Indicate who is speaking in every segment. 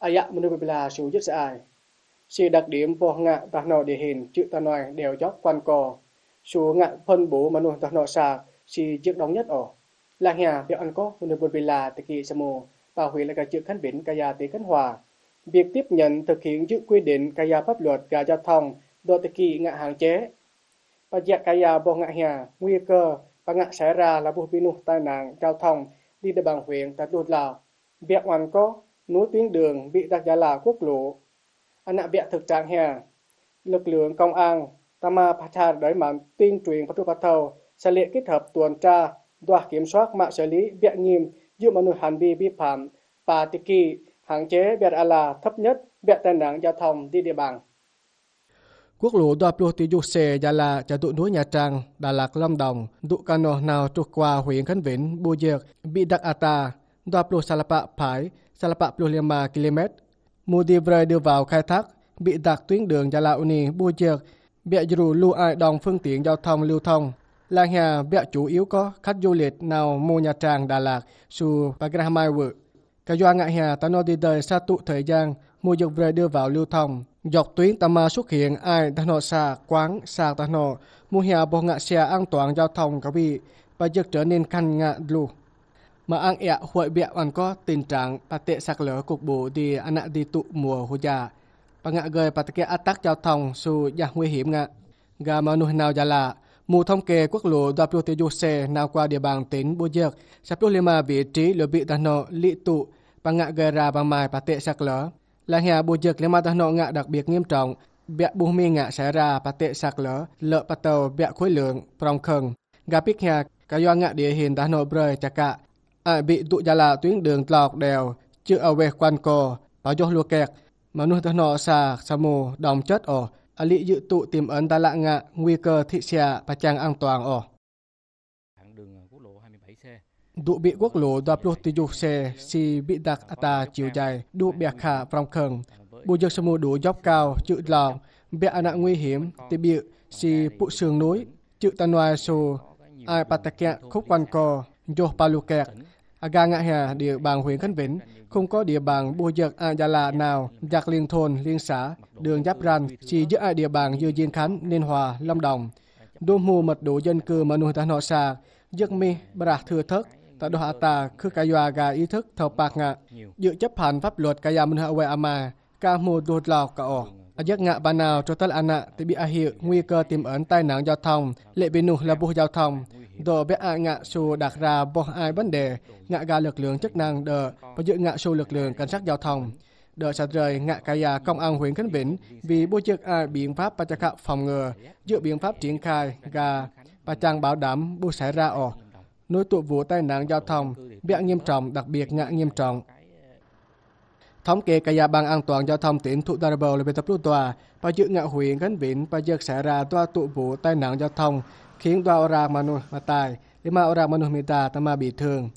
Speaker 1: Aya Manubila siêu dứt ai. Sự đặc điểm của ngạ ta nó để hình chữ ta nói đều chóc quan cò. Số ngạ phân bố mà nụ ta nó xa si dứt đóng nhất ở. Là nhà việc ăn có Manubila tự kỳ samu và hủy là cả chữ khánh biển kaya tế khánh hòa. Việc tiếp nhận thực hiện chữ quy định kaya pháp luật gà giao thông đô tự kỳ ngạ hàng chế. Và dạ kaya bỏ ngạ nhà nguy cơ và ngạ xảy ra là bộ binu tai nạn giao thông đi địa bàn huyện tại đột lào. Việc ăn có nối tuyến đường bị đặt giả là quốc lộ. Anh đã bị thực trạng hè. Lực lượng công an Tama Pata đối mặt tuyên truyền và trụ bắt thầu sẽ lệ kết hợp tuần tra, đoạt kiểm soát mạng xử lý việc nghiêm dựa mọi người hành vi vi phạm và tích kỳ hạn chế việc là thấp nhất việc tai nạn giao thông đi địa bàn. Quốc lộ đoạt lô tiêu dục xe Gia La cho tụ núi nhà Trang, Đà Lạt, Lâm Đồng, đụ cano nào trục qua huyện Khánh Vĩnh, Bùi Dược, bị đặc ata, đoạt lô Salapa phải Salapa-Pluslima km. Mudivre đưa vào khai thác, bị tạc tuyến đường Gia La Uni, Bua Chiệt, dù lưu ai đòn phương tiện giao thông lưu thông. Làng nhà bịa chủ yếu có khách du lịch nào mua nhà tràng Đà Lạt, Su Pagramai Vự. Cả do ngại hà ta nói đi đời xa tụ thời gian, mua dược về đưa vào lưu thông. Dọc tuyến ta mà xuất hiện ai ta nọ xa, quán, xa ta nọ, mua nhà bộ ngạ xe an toàn giao thông có bị và dược trở nên khăn ngạ lưu mà ang ẹ hội bẹ còn có tình trạng bà tệ sạc lỡ cục bộ đi ăn nạ đi tụ mùa hồ già. Bà ngạ gơi bà kia át tắc giao thông su nhà nguy hiểm ngạ. Gà mà nuôi nào già lạ, mù thông kê quốc lộ do tiêu tiêu xe nào qua địa bàn tỉnh bô dược, sạp tiêu lima vị trí lửa bị tàn nộ lị tụ, bà ngạ gơi ra bà mài bà tệ sạc lỡ. Là nhà bô dược lima tàn nộ ngạ đặc biệt nghiêm trọng, bịa bù mi ngạ xảy ra bà tệ sạc lỡ, lợ bà tàu bịa khối lượng, prong khẩn. Gà bích nhà, cả do ngạ địa hình tàn nộ bơi chạc cả ai ờ, bị tụ gia là tuyến đường lọt đèo chữ ở về quan cò bảo cho lua kẹt mà nuôi thân nọ xà sa mù đồng chất ở à ờ, lị dự tụ tìm ấn ta lạ ngạ nguy cơ thị xà và trang an toàn ở Đủ ờ, bị quốc lộ đoạp lô tì dục xe si bị đặc ata chiều dài đủ bè khả vòng khẩn. Bù dược sơ mù đủ dốc cao chữ lòng bè ả nguy hiểm tì bị si bụ sườn núi chữ tà noài sù ai bà tạc kẹn khúc quan cò dô bà lù kẹt Aga ngã hà địa bàn huyện Khánh Vĩnh không có địa bàn bùa giật à Gia Lạ nào giặc liên thôn, liên xã, đường giáp ranh, chỉ giữa à địa bàn dư Diên Khánh, Ninh Hòa, Lâm Đồng. Đô mù mật độ dân cư mà nuôi ta nọ xa, giấc mi, bà thừa thất, ta đô hạ tà, khư cà dòa gà ý thức thầu bạc ngạ, dự chấp hành pháp luật cà gia minh hạ quê ama, ca mù đột lào cà ổ giấc ngã bà nào cho tất ana thì bị ảnh hiểu nguy cơ tiềm ẩn tai nạn giao thông lệ bị nụ là bộ giao thông đồ bé a ngạ su đặt ra bỏ ai vấn đề ngã gà lực lượng chức năng đờ và dự ngã su lực lượng cảnh sát giao thông đỡ sạt rời ngã cà già công an huyện khánh vĩnh vì bố trước a biện pháp bà chạc phòng ngừa dự biện pháp triển khai gà và trang bảo đảm bu xảy ra ở nối tụ vụ tai nạn giao thông bị nghiêm trọng đặc biệt ngã nghiêm trọng thống kê cả gia bằng an toàn giao thông tỉnh Thủ Đà Bầu là bên tập lưu tòa và dự ngạ huyện gắn vĩnh và dược xảy ra toa tụ vụ tai nạn giao thông khiến toa ora manu mà tài để lima ora manu mita tama bị thương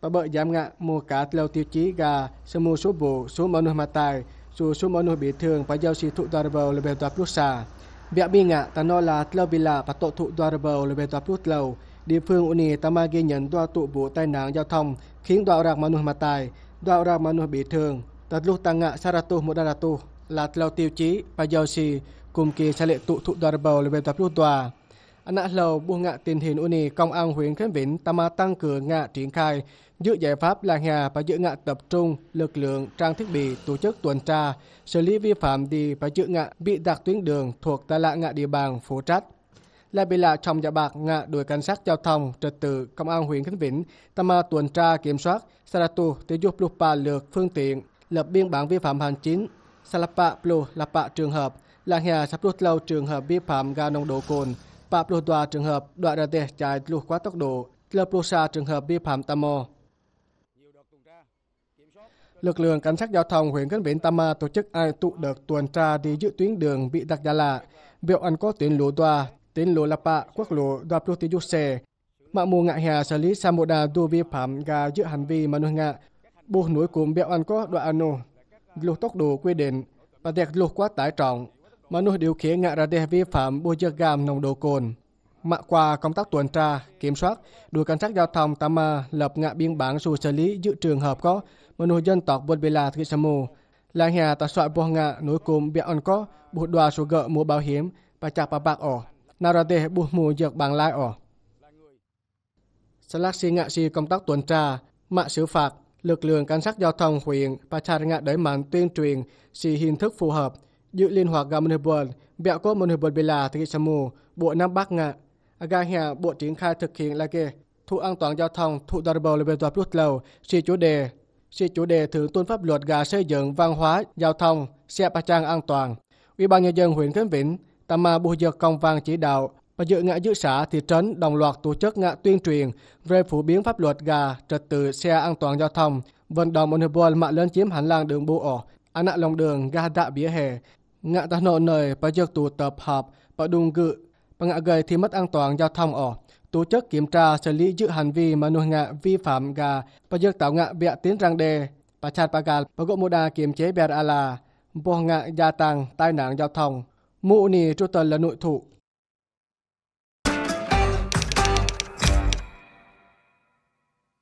Speaker 1: và bởi giảm ngạ mua cả leo tiêu chí gà sơ mua số vụ số manu mà tài dù số manu bị thương và giao sĩ Thủ Đà Bầu là bên tập lưu xa việc bị ngạ ta nói là leo villa và tổ Thủ Đà Bầu là bên tập lưu lâu địa phương uni tama ghi nhận toa tụ vụ tai nạn giao thông khiến toa ora manu mà tài toa ora manu bị thương tất tăng tatluh tanga saratuh mudaratuh là tlau tiêu chí và giàu xì cùng kỳ sa lệ tụ thụ đoàn bầu lên tập lúc tòa. Anh đã lầu buông ngạ tình hình uni công an huyện Khánh Vĩnh tama tăng cường ngạ triển khai giữ giải pháp là nhà và giữ ngạ tập trung lực lượng trang thiết bị tổ chức tuần tra xử lý vi phạm đi và giữ ngạ bị đặc tuyến đường thuộc tại lạ ngạ địa bàn phố trách là bị lạ trong dạ bạc ngạ đội cảnh sát giao thông trật tự công an huyện Khánh Vĩnh tama tuần tra kiểm soát Saratu tiêu giúp lúc bà lượt phương tiện lập biên bản vi phạm hành chính Salapa Plu Lapa trường hợp, Làng Hà Saplut Lâu trường hợp vi phạm ga nồng độ cồn, pablo Tòa trường hợp đoạn ra tê chạy lùi quá tốc độ, Tleplusa trường hợp vi phạm Tamo. Lực lượng cảnh sát giao thông huyện cấn Vĩnh Tama tổ chức ai tụ đợt tuần tra đi dự tuyến đường bị đặc giá lạ, biểu ăn có tuyến lúa tòa, tuyến lúa Lapa, quốc lộ đoạp lô xe. Mạng mù ngại hà xử lý Samoda du vi phạm gà giữa hành vi mà nuôi ngạ bộ núi cũng béo ăn có đoạn ano lục tốc độ quy định và đẹp lục quá tải trọng mà nuôi điều khiển ngã ra đe vi phạm bôi dơ gam nồng độ cồn mạ qua công tác tuần tra kiểm soát đội cảnh sát giao thông tam ma lập ngã biên bản dù xử lý dự trường hợp có mà nuôi dân tộc bôn bela thị mù, là nhà ta soạn bò ngã núi cùng béo ăn có bộ đoà số gỡ mua bảo hiểm và chạp bà bạc ỏ narate bộ mù dược bằng lai ỏ Salak si ngạ si công tác tuần tra, mạng xử phạt lực lượng cảnh sát giao thông huyện Pacharanga đẩy mạnh tuyên truyền xì hình thức phù hợp dự liên hoạt gà Manipur, bẹo cốt có bê Bila thị hiện mù, bộ Nam Bắc Nga. Gà hè bộ triển khai thực hiện là kê, thu an toàn giao thông, thu đà bầu là bề tòa rút lầu, xì chủ đề, xì chủ đề thượng tôn pháp luật gà xây dựng văn hóa, giao thông, xe pa trang an toàn. Ủy ban nhân dân huyện Khánh Vĩnh, tạm mà Bù Dược Công Văn chỉ đạo và dự ngã dự xã thị trấn đồng loạt tổ chức ngã tuyên truyền về phổ biến pháp luật gà, trật tự xe an toàn giao thông, vận động Monopoly mạng lớn chiếm hành lang đường bộ ở an nạn lòng đường, gà đạ bỉa hè. Ngã ta nội nơi và dược tụ tập họp và đùng cự và ngã gây thì mất an toàn giao thông ở tổ chức kiểm tra xử lý dự hành vi mà nuôi ngã vi phạm gà và dược tạo ngã bịa tiến răng đề và chặt bà gà và gỗ mô đà kiểm chế bè là bò ngã gia tăng tai nạn giao thông mũ nì trụ tần là nội thủ